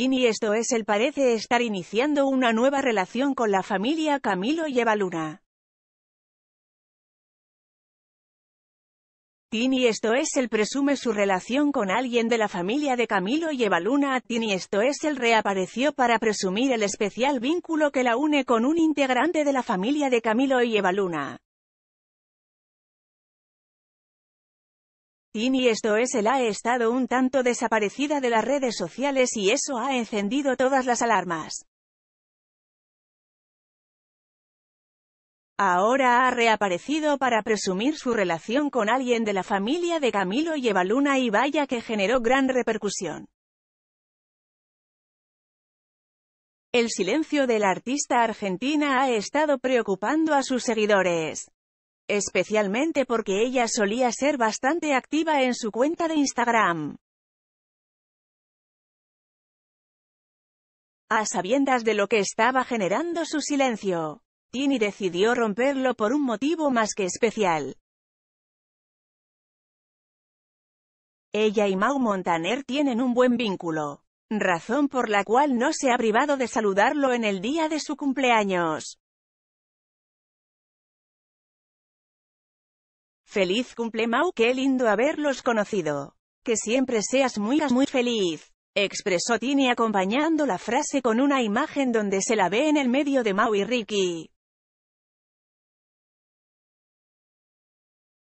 Tini y esto es El parece estar iniciando una nueva relación con la familia Camilo y Evaluna. Tini esto es el presume su relación con alguien de la familia de Camilo y Evaluna. Tini esto es el reapareció para presumir el especial vínculo que la une con un integrante de la familia de Camilo y Evaluna. y esto es el ha estado un tanto desaparecida de las redes sociales y eso ha encendido todas las alarmas. Ahora ha reaparecido para presumir su relación con alguien de la familia de Camilo y Evaluna y vaya que generó gran repercusión. El silencio de la artista argentina ha estado preocupando a sus seguidores especialmente porque ella solía ser bastante activa en su cuenta de Instagram. A sabiendas de lo que estaba generando su silencio, Tini decidió romperlo por un motivo más que especial. Ella y Mau Montaner tienen un buen vínculo, razón por la cual no se ha privado de saludarlo en el día de su cumpleaños. Feliz cumple Mau, qué lindo haberlos conocido. Que siempre seas muy, muy feliz. Expresó Tini acompañando la frase con una imagen donde se la ve en el medio de Mau y Ricky.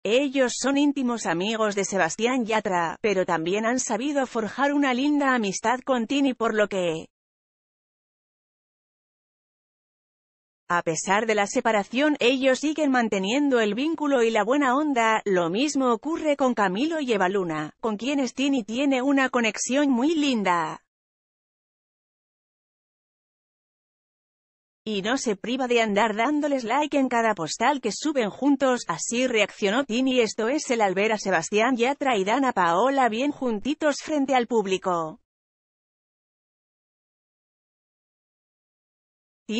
Ellos son íntimos amigos de Sebastián Yatra, pero también han sabido forjar una linda amistad con Tini por lo que A pesar de la separación, ellos siguen manteniendo el vínculo y la buena onda, lo mismo ocurre con Camilo y Evaluna, con quienes Tini tiene una conexión muy linda. Y no se priva de andar dándoles like en cada postal que suben juntos, así reaccionó Tini esto es el al ver a Sebastián a y a Paola bien juntitos frente al público.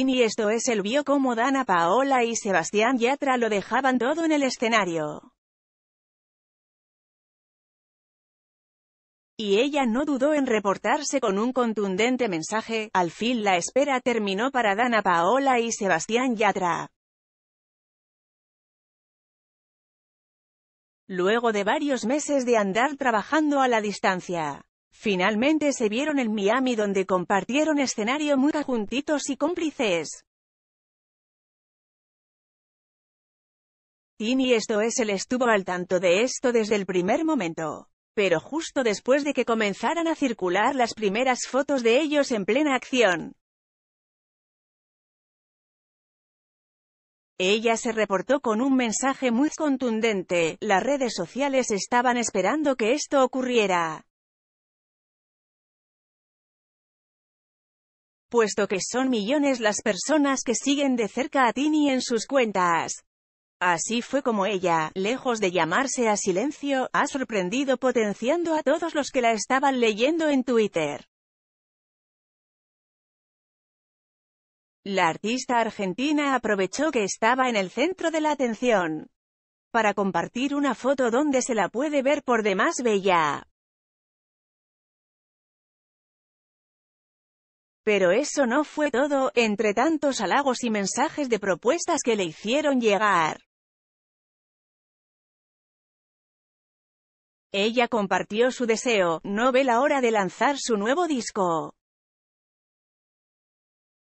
y esto es el vio cómo Dana Paola y Sebastián Yatra lo dejaban todo en el escenario. Y ella no dudó en reportarse con un contundente mensaje, al fin la espera terminó para Dana Paola y Sebastián Yatra. Luego de varios meses de andar trabajando a la distancia. Finalmente se vieron en Miami donde compartieron escenario muy juntitos y cómplices. Tini esto es él estuvo al tanto de esto desde el primer momento. Pero justo después de que comenzaran a circular las primeras fotos de ellos en plena acción, Ella se reportó con un mensaje muy contundente, las redes sociales estaban esperando que esto ocurriera. puesto que son millones las personas que siguen de cerca a Tini en sus cuentas. Así fue como ella, lejos de llamarse a silencio, ha sorprendido potenciando a todos los que la estaban leyendo en Twitter. La artista argentina aprovechó que estaba en el centro de la atención para compartir una foto donde se la puede ver por demás bella. Pero eso no fue todo, entre tantos halagos y mensajes de propuestas que le hicieron llegar. Ella compartió su deseo, no ve la hora de lanzar su nuevo disco.